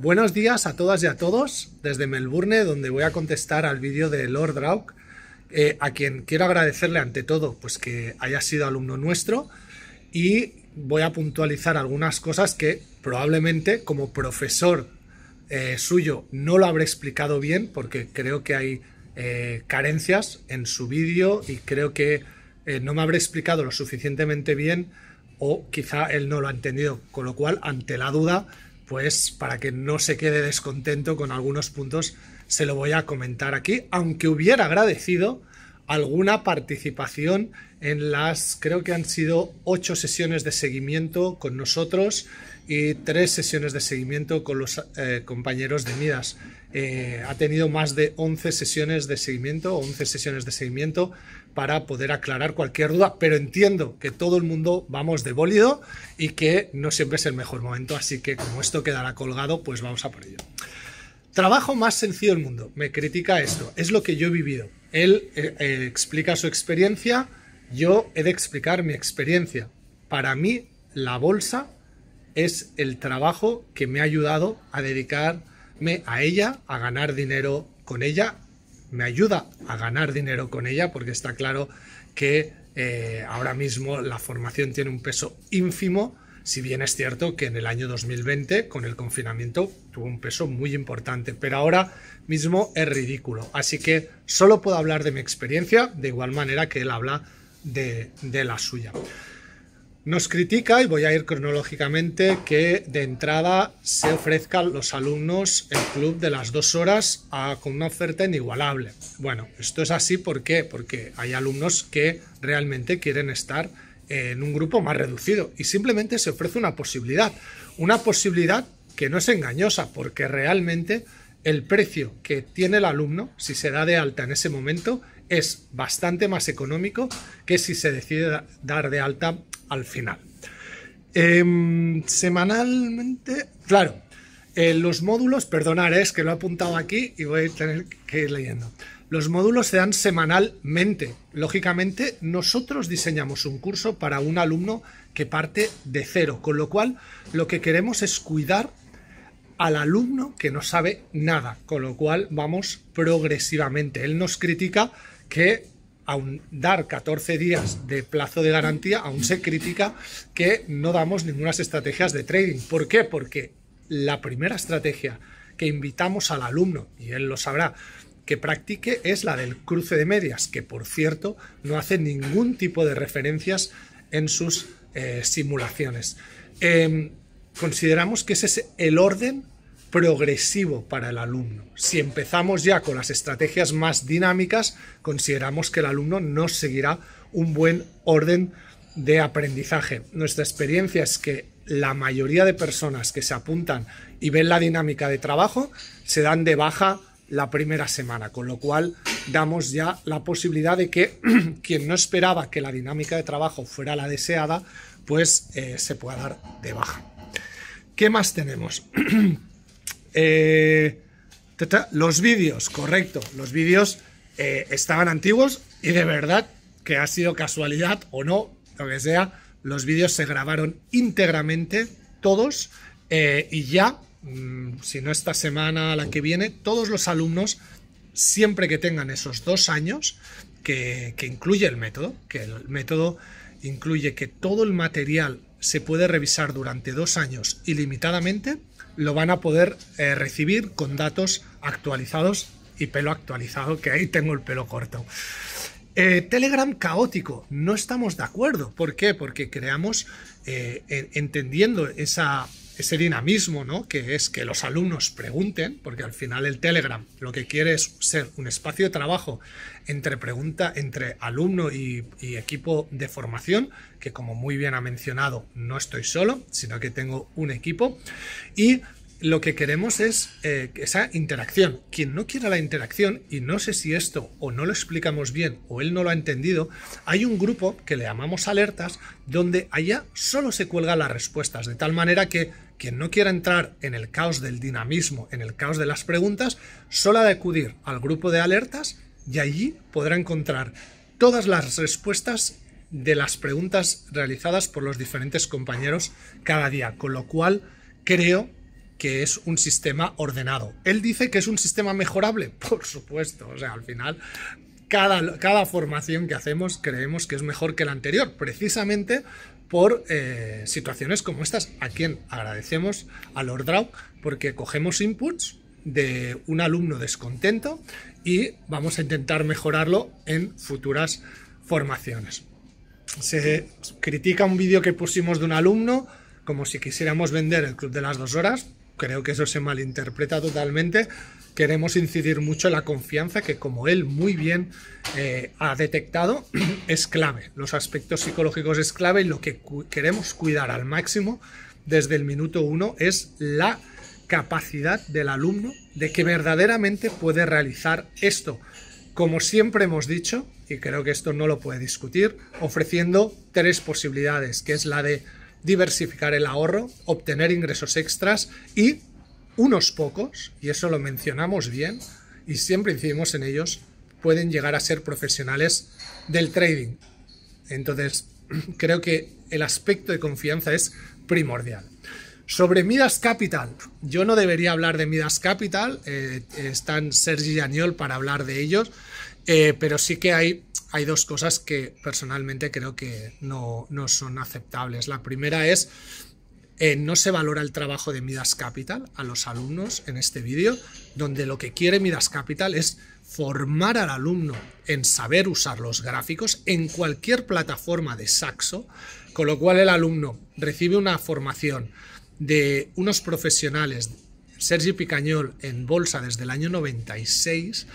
Buenos días a todas y a todos desde Melbourne, donde voy a contestar al vídeo de Lord Rauch, eh, a quien quiero agradecerle ante todo pues que haya sido alumno nuestro y voy a puntualizar algunas cosas que probablemente como profesor eh, suyo no lo habré explicado bien porque creo que hay eh, carencias en su vídeo y creo que no me habré explicado lo suficientemente bien o quizá él no lo ha entendido, con lo cual ante la duda pues para que no se quede descontento con algunos puntos, se lo voy a comentar aquí, aunque hubiera agradecido alguna participación en las, creo que han sido ocho sesiones de seguimiento con nosotros y tres sesiones de seguimiento con los eh, compañeros de Midas. Eh, ha tenido más de 11 sesiones de seguimiento, 11 sesiones de seguimiento para poder aclarar cualquier duda, pero entiendo que todo el mundo vamos de bólido y que no siempre es el mejor momento, así que como esto quedará colgado, pues vamos a por ello. Trabajo más sencillo del mundo. Me critica esto. Es lo que yo he vivido. Él eh, eh, explica su experiencia, yo he de explicar mi experiencia. Para mí, la bolsa es el trabajo que me ha ayudado a dedicarme a ella, a ganar dinero con ella. Me ayuda a ganar dinero con ella porque está claro que eh, ahora mismo la formación tiene un peso ínfimo si bien es cierto que en el año 2020, con el confinamiento, tuvo un peso muy importante, pero ahora mismo es ridículo. Así que solo puedo hablar de mi experiencia, de igual manera que él habla de, la suya. Nos critica, y voy a ir cronológicamente, que de entrada se ofrezcan los alumnos el club de las dos horas con una oferta inigualable. Bueno, esto es así ¿por porque hay alumnos que realmente quieren estar en un grupo más reducido y simplemente se ofrece una posibilidad, una posibilidad que no es engañosa porque realmente el precio que tiene el alumno si se da de alta en ese momento es bastante más económico que si se decide dar de alta al final. Em, semanalmente, claro, eh, los módulos, perdonar, ¿eh? es que lo he apuntado aquí y voy a tener que ir leyendo. Los módulos se dan semanalmente. Lógicamente, nosotros diseñamos un curso para un alumno que parte de cero, con lo cual lo que queremos es cuidar al alumno que no sabe nada, con lo cual vamos progresivamente. Él nos critica que aun dar 14 días de plazo de garantía, aún se critica que no damos ninguna estrategias de trading. ¿Por qué? Porque la primera estrategia que invitamos al alumno, y él lo sabrá, que practique es la del cruce de medias, que por cierto no hace ningún tipo de referencias en sus eh, simulaciones. Em, consideramos que ese es el orden progresivo para el alumno. Si empezamos ya con las estrategias más dinámicas, consideramos que el alumno no seguirá un buen orden de aprendizaje. Nuestra experiencia es que la mayoría de personas que se apuntan y ven la dinámica de trabajo se dan de baja la primera semana, con lo cual damos ya la posibilidad de que quien no esperaba que la dinámica de trabajo fuera la deseada, pues eh, se pueda dar de baja. ¿Qué más tenemos? Eh, los vídeos, correcto, los vídeos eh, estaban antiguos y de verdad que ha sido casualidad o no, lo que sea, los vídeos se grabaron íntegramente, todos, y ya Mm, si no esta semana, la que viene, todos los alumnos, siempre que tengan esos dos años, que, incluye el método, que el método incluye que todo el material se puede revisar durante dos años ilimitadamente, lo van a poder eh, recibir con datos actualizados y pelo actualizado, que ahí tengo el pelo corto. Eh, Telegram caótico, no estamos de acuerdo. ¿Por qué? Porque creamos, eh, entendiendo esa ese dinamismo, ¿no? Que es que los alumnos pregunten, porque al final el Telegram lo que quiere es ser un espacio de trabajo entre pregunta, entre alumno y, equipo de formación, que como muy bien ha mencionado, no estoy solo, sino que tengo un equipo. Y lo que queremos es eh, esa interacción. Quien no quiera la interacción, y no sé si esto o no lo explicamos bien o él no lo ha entendido, hay un grupo que le llamamos alertas donde allá solo se cuelgan las respuestas, de tal manera que quien no quiera entrar en el caos del dinamismo, en el caos de las preguntas, solo ha de acudir al grupo de alertas y allí podrá encontrar todas las respuestas de las preguntas realizadas por los diferentes compañeros cada día, con lo cual creo que es un sistema ordenado. Él dice que es un sistema mejorable, por supuesto, o sea, al final cada, cada formación que hacemos creemos que es mejor que la anterior, precisamente por eh, situaciones como estas, a quien agradecemos a Lord Draw porque cogemos inputs de un alumno descontento y vamos a intentar mejorarlo en futuras formaciones. Se critica un vídeo que pusimos de un alumno como si quisiéramos vender el club de las dos horas, creo que eso se malinterpreta totalmente. Queremos incidir mucho en la confianza que, como él muy bien eh, ha detectado, es clave. Los aspectos psicológicos es clave y lo que queremos cuidar al máximo desde el minuto uno es la capacidad del alumno de que verdaderamente puede realizar esto. Como siempre hemos dicho, y creo que esto no lo puede discutir, ofreciendo tres posibilidades, que es la de diversificar el ahorro, obtener ingresos extras y unos pocos, y eso lo mencionamos bien y siempre incidimos en ellos, pueden llegar a ser profesionales del trading. Entonces, creo que el aspecto de confianza es primordial. Sobre Midas Capital, yo no debería hablar de Midas Capital, eh, están Sergi y Añol para hablar de ellos. Eh, pero sí que hay, hay dos cosas que personalmente creo que no, son aceptables. La primera es, eh, no se valora el trabajo de Midas Capital a los alumnos en este vídeo, donde lo que quiere Midas Capital es formar al alumno en saber usar los gráficos en cualquier plataforma de Saxo, con lo cual el alumno recibe una formación de unos profesionales Sergi Picañol en bolsa desde el año 96,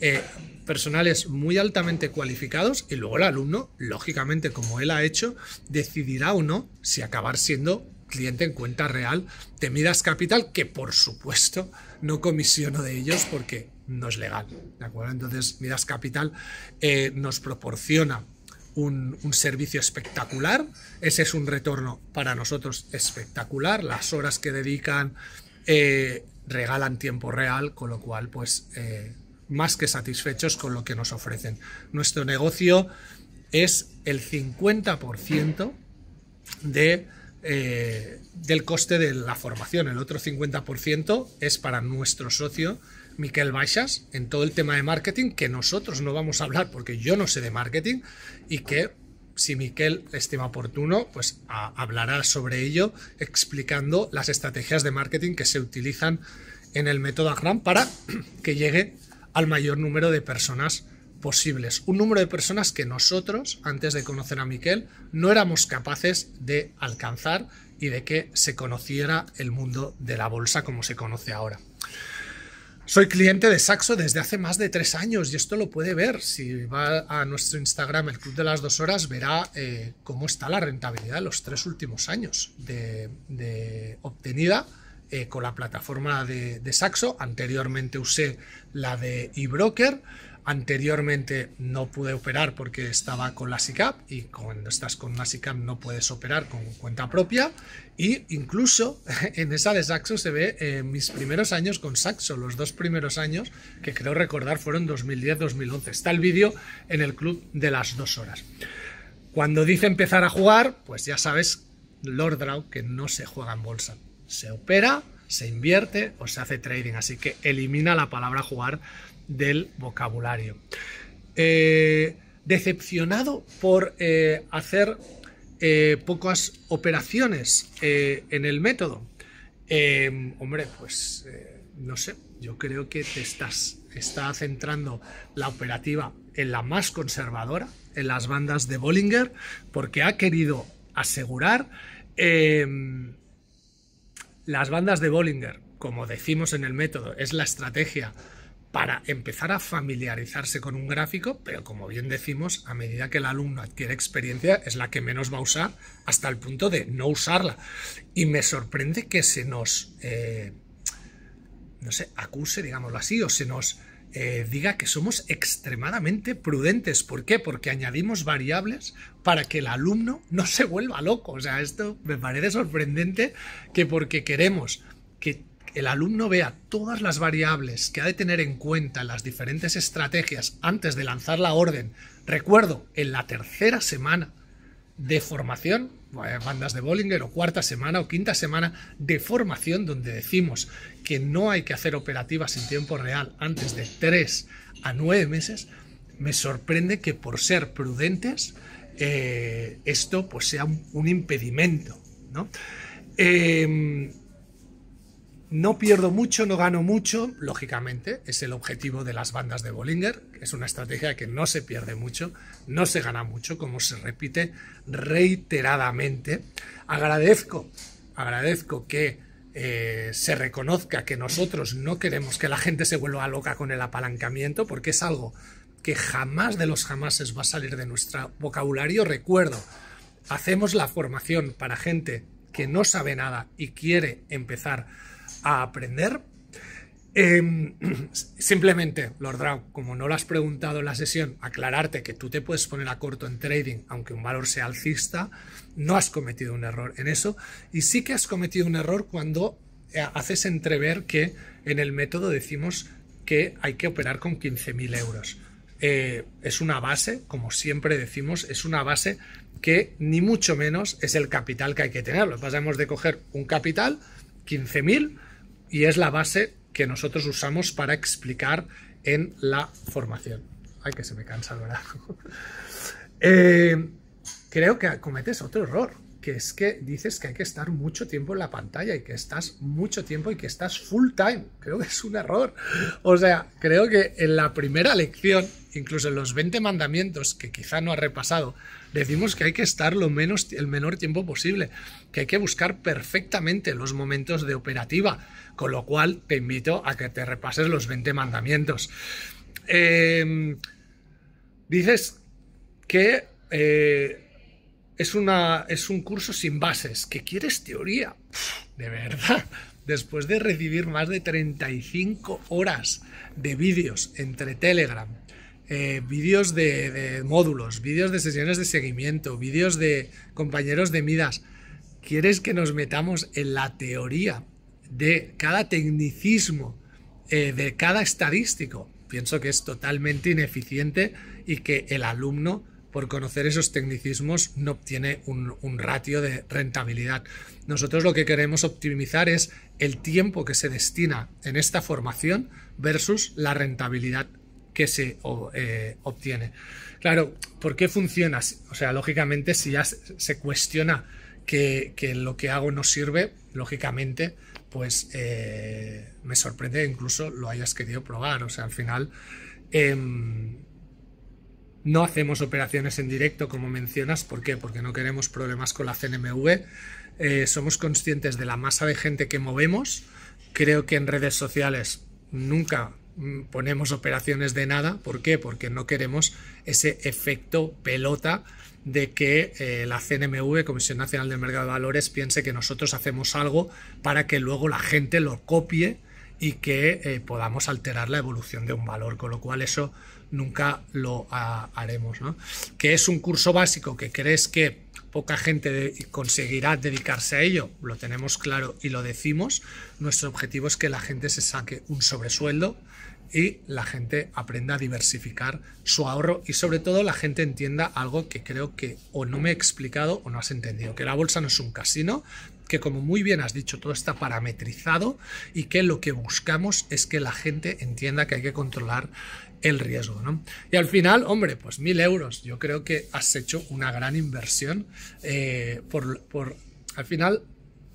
eh, personales muy altamente cualificados y luego el alumno, lógicamente como él ha hecho, decidirá o no si acabar siendo cliente en cuenta real de Midas Capital, que por supuesto no comisiono de ellos porque no es legal. ¿De acuerdo? Entonces Midas Capital eh, nos proporciona un, servicio espectacular, ese es un retorno para nosotros espectacular, las horas que dedican eh, regalan tiempo real, con lo cual, pues, eh, más que satisfechos con lo que nos ofrecen. Nuestro negocio es el 50% de, eh, del coste de la formación. El otro 50% es para nuestro socio, Miquel Baixas, en todo el tema de marketing, que nosotros no vamos a hablar porque yo no sé de marketing y que si Miquel estima oportuno, pues hablará sobre ello explicando las estrategias de marketing que se utilizan en el método Agram para que llegue al mayor número de personas posibles. Un número de personas que nosotros, antes de conocer a Miquel, no éramos capaces de alcanzar y de que se conociera el mundo de la bolsa como se conoce ahora. Soy cliente de Saxo desde hace más de tres años y esto lo puede ver. Si va a nuestro Instagram, el Club de las Dos Horas, verá eh, cómo está la rentabilidad de los tres últimos años de, obtenida eh, con la plataforma de, de Saxo. Anteriormente usé la de eBroker Anteriormente no pude operar porque estaba con la SICAP y cuando estás con una SICAP no puedes operar con cuenta propia. Y incluso en esa de Saxo se ve eh, mis primeros años con Saxo, los dos primeros años que creo recordar fueron 2010-2011. Está el vídeo en el club de las dos horas. Cuando dice empezar a jugar, pues ya sabes, Lord Draw, que no se juega en bolsa. Se opera, se invierte o se hace trading. Así que elimina la palabra jugar del vocabulario. Eh, decepcionado por eh, hacer eh, pocas operaciones en el método. hombre, pues no sé, yo creo que te estás, está centrando la operativa en la más conservadora, en las bandas de Bollinger, porque ha querido asegurar em, las bandas de Bollinger, como decimos en el método, es la estrategia para empezar a familiarizarse con un gráfico, pero como bien decimos, a medida que el alumno adquiere experiencia es la que menos va a usar hasta el punto de no usarla. Y me sorprende que se nos, eh, no sé, acuse, digámoslo así, o se nos eh, diga que somos extremadamente prudentes. ¿Por qué? Porque añadimos variables para que el alumno no se vuelva loco. O sea, esto me parece sorprendente que porque queremos que el alumno vea todas las variables que ha de tener en cuenta las diferentes estrategias antes de lanzar la orden, recuerdo, en la tercera semana de formación, bandas de Bollinger, o cuarta semana o quinta semana de formación, donde decimos que no hay que hacer operativas en tiempo real antes de tres a nueve meses, me sorprende que por ser prudentes eh, esto pues sea un, impedimento. ¿no? Eh, no pierdo mucho, no gano mucho, lógicamente, es el objetivo de las bandas de Bollinger, es una estrategia que no se pierde mucho, no se gana mucho, como se repite reiteradamente. Agradezco, agradezco que eh, se reconozca que nosotros no queremos que la gente se vuelva loca con el apalancamiento, porque es algo que jamás de los jamases va a salir de nuestro vocabulario. Recuerdo, hacemos la formación para gente que no sabe nada y quiere empezar a aprender. Em, simplemente, Lord Draw, como no lo has preguntado en la sesión, aclararte que tú te puedes poner a corto en trading, aunque un valor sea alcista, no has cometido un error en eso, y sí que has cometido un error cuando eh, haces entrever que en el método decimos que hay que operar con 15.000 euros. Eh, es una base, como siempre decimos, es una base que ni mucho menos es el capital que hay que tener. Lo pasamos de coger un capital, 15.000, y es la base que nosotros usamos para explicar en la formación. Ay, que se me cansa el eh, creo que cometes otro error, que es que dices que hay que estar mucho tiempo en la pantalla y que estás mucho tiempo y que estás full time. Creo que es un error. O sea, creo que en la primera lección, incluso en los 20 mandamientos que quizá no ha repasado, decimos que hay que estar lo menos, el menor tiempo posible, que hay que buscar perfectamente los momentos de operativa, con lo cual te invito a que te repases los 20 mandamientos. Em, dices que eh, es, una, es un curso sin bases, que quieres teoría, de verdad después de recibir más de 35 horas de vídeos entre Telegram, eh, vídeos de, módulos, vídeos de sesiones de seguimiento, vídeos de compañeros de Midas. ¿Quieres que nos metamos en la teoría de cada tecnicismo, eh, de cada estadístico? Pienso que es totalmente ineficiente y que el alumno, por conocer esos tecnicismos, no obtiene un ratio de rentabilidad. Nosotros lo que queremos optimizar es el tiempo que se destina en esta formación versus la rentabilidad que se eh, obtiene. Claro, ¿por qué funciona? O sea, lógicamente, si ya se cuestiona que, lo que hago no sirve, lógicamente, pues eh, me sorprende incluso lo hayas querido probar. O sea, al final em, no hacemos operaciones en directo, como mencionas. ¿Por qué? Porque no queremos problemas con la CNMV. Eh, somos conscientes de la masa de gente que movemos. Creo que en redes sociales nunca Mm, ponemos operaciones de nada. ¿Por qué? Porque no queremos ese efecto pelota de que eh, la CNMV, Comisión Nacional del Mercado de Valores, piense que nosotros hacemos algo para que luego la gente lo copie y que eh, podamos alterar la evolución de un valor. Con lo cual eso nunca lo haremos. Que es un curso básico que crees que poca gente conseguirá dedicarse a ello, lo tenemos claro y lo decimos. Nuestro objetivo es que la gente se saque un sobresueldo y la gente aprenda a diversificar su ahorro y sobre todo la gente entienda algo que creo que o no me he explicado o no has entendido, que la bolsa no es un casino, que como muy bien has dicho, todo está parametrizado y que lo que buscamos es que la gente entienda que hay que controlar el riesgo. ¿no? Y al final, hombre, pues mil euros. Yo creo que has hecho una gran inversión eh, por, al final,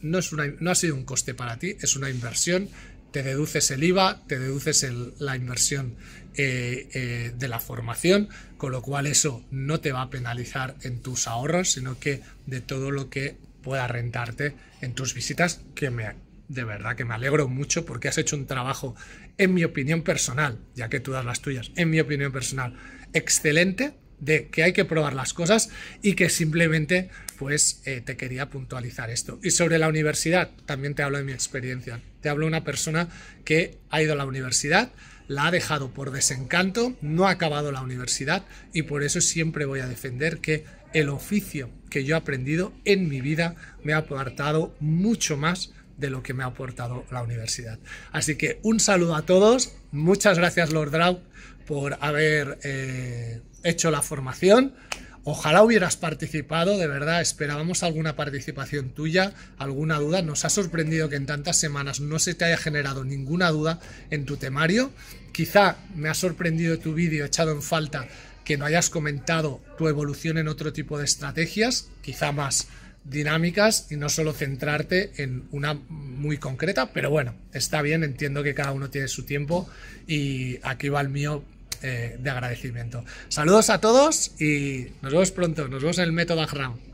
no, es una, no ha sido un coste para ti, es una inversión. Te deduces el IVA, te deduces la inversión eh, eh, de la formación, con lo cual eso no te va a penalizar en tus ahorros, sino que de todo lo que pueda rentarte en tus visitas, que me, de verdad que me alegro mucho porque has hecho un trabajo, en mi opinión personal, ya que tú das las tuyas, en mi opinión personal, excelente de que hay que probar las cosas y que simplemente pues eh, te quería puntualizar esto. Y sobre la universidad, también te hablo de mi experiencia. Te hablo de una persona que ha ido a la universidad, la ha dejado por desencanto, no ha acabado la universidad y por eso siempre voy a defender que el oficio que yo he aprendido en mi vida me ha apartado mucho más de lo que me ha aportado la universidad. Así que un saludo a todos, muchas gracias Lord Draug por haber eh, hecho la formación. Ojalá hubieras participado, de verdad, esperábamos alguna participación tuya, alguna duda. Nos ha sorprendido que en tantas semanas no se te haya generado ninguna duda en tu temario. Quizá me ha sorprendido tu vídeo echado en falta que no hayas comentado tu evolución en otro tipo de estrategias, quizá más dinámicas y no solo centrarte en una muy concreta, pero bueno, está bien, entiendo que cada uno tiene su tiempo y aquí va el mío eh, de agradecimiento. Saludos a todos y nos vemos pronto, nos vemos en el método round.